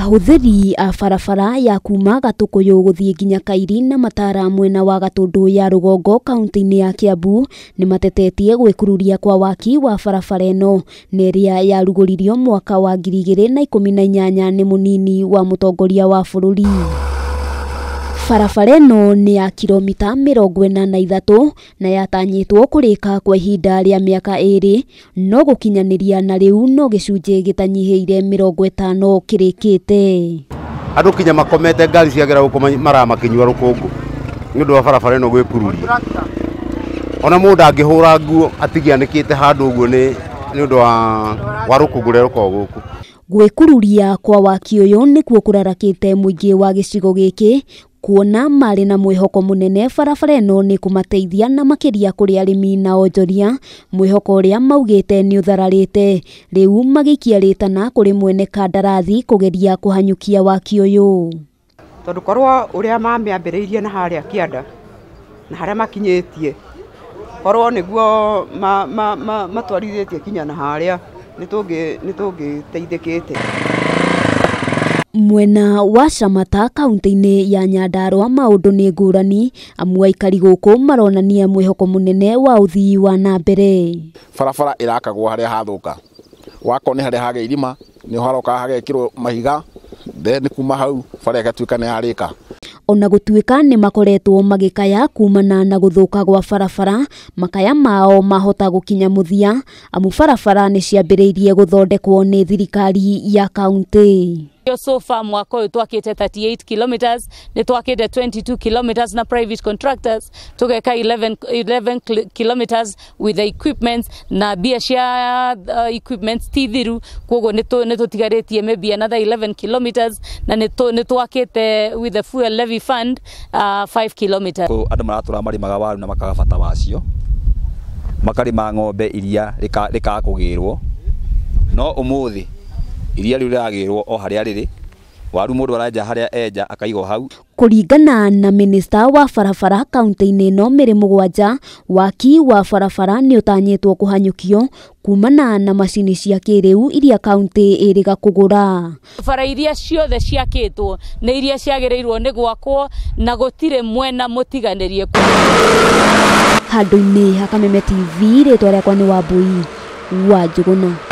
ahũthĩri a barabara ya kuuma gatũkũyũ gũthiĩ nginya kairi na matara mwena wa gatundu ya rugongo kauntĩ-inĩ ya kĩambu ni matetetie gwĩkururia kwa waki wa barabara ĩno na ĩrĩa yarugũririo mwaka wa ngiri igĩrĩ na ikũmi na inyanya nĩ mũnini wa mutongoria wa bũrũri barabara ĩno nĩ ya kiromita mĩrongo ĩna na ithatũ na yatanyĩtwo kũrĩka kwa ihinda rĩa mĩaka ĩrĩ no gũkinyanĩria na rĩu no gĩcunjĩ gĩtanyihĩire mĩrongo ĩtano kĩrĩkĩte andũ kinya makomete ngari ciagera gũkũ maramakinyua rũkũngũ nĩ ũndũ wa barabara ĩno gwĩkururia ona mũndũ angĩhũra nguo atigia nĩkĩte handũ ũguo nĩ ũndũ wa rũkũngũ rũrĩa rũkoragwo gũkũ gwikururia kwa waki uyu nikuo kurarakite muingi wa gicigo giki kuona marĩ na mwihoko munene barabara ĩno ni kumateithia na makiria kuri arimi na onjoria mwĩhoko ũrĩa maugĩte nĩ ũthararĩte rĩu magĩikia rĩtana kuri mwene kandarathi kũgeria kũhanyũkia waki tondu tondũ korwo ũrĩa mamĩambĩrĩirie na haria kianda na haria makinyĩtie korwo niguo matwarithĩtie kinya na harĩa nä tå ngä teithä kä te mwena wa camata kauntä -inä ya nyandarwa maå ndå nä ngå rani amu aikari gå kå maronania mwä hoko må nene wa å thii wa nambere barabara ä rakagwo harä a hathå ka wakorwo nä harä a hage irima nä å hara å kaga hagekä rwo mahiga hen kuma hau baraägatuä ka nä yarä ka ona gutuika ni makoretwo magikaya kumana na guthuka gwa barabara makaya mao mahota gukinya muthia amu barabara ni ciambĩrĩirie guthondekwo ni thirikari ya kauntĩ yo So far mwaka ũyũ twakĩte 38 kilometers nĩ twakĩte 22 kilometers na private contractors tũgeka 11, 11 kilometers with the equipments na mbia cia uh, equipments ti thiru koguo nĩ tũtigarĩtie maybe another 11 kilometers na nĩ twakĩte with the fuel levy fund uh, 5 kilometers andũ maratũra marĩmaga waru na makaga bata wacio makarĩma ng'ombe iria rĩkaga kũgĩrwo no ũmũthĩ iria rä u o harä a rä rä waru må ndå haria harä a enja hau kuringana na minista wa barabara kaunti-inĩ ĩno mĩrĩ mũgwanja waki wa barabara ni ũtanyĩtwo kuhanyukio kumana na macini cia kĩrĩu iria kaunti iriga kugura bara iria ciothe ciakĩtwo nĩ iria ciagĩrĩirwo ni gwakwo na gũtirĩ mwena mũtiganĩrie handũ-inĩ hakameme tv rĩtwa rĩakwa nĩ wambui wa njũgũna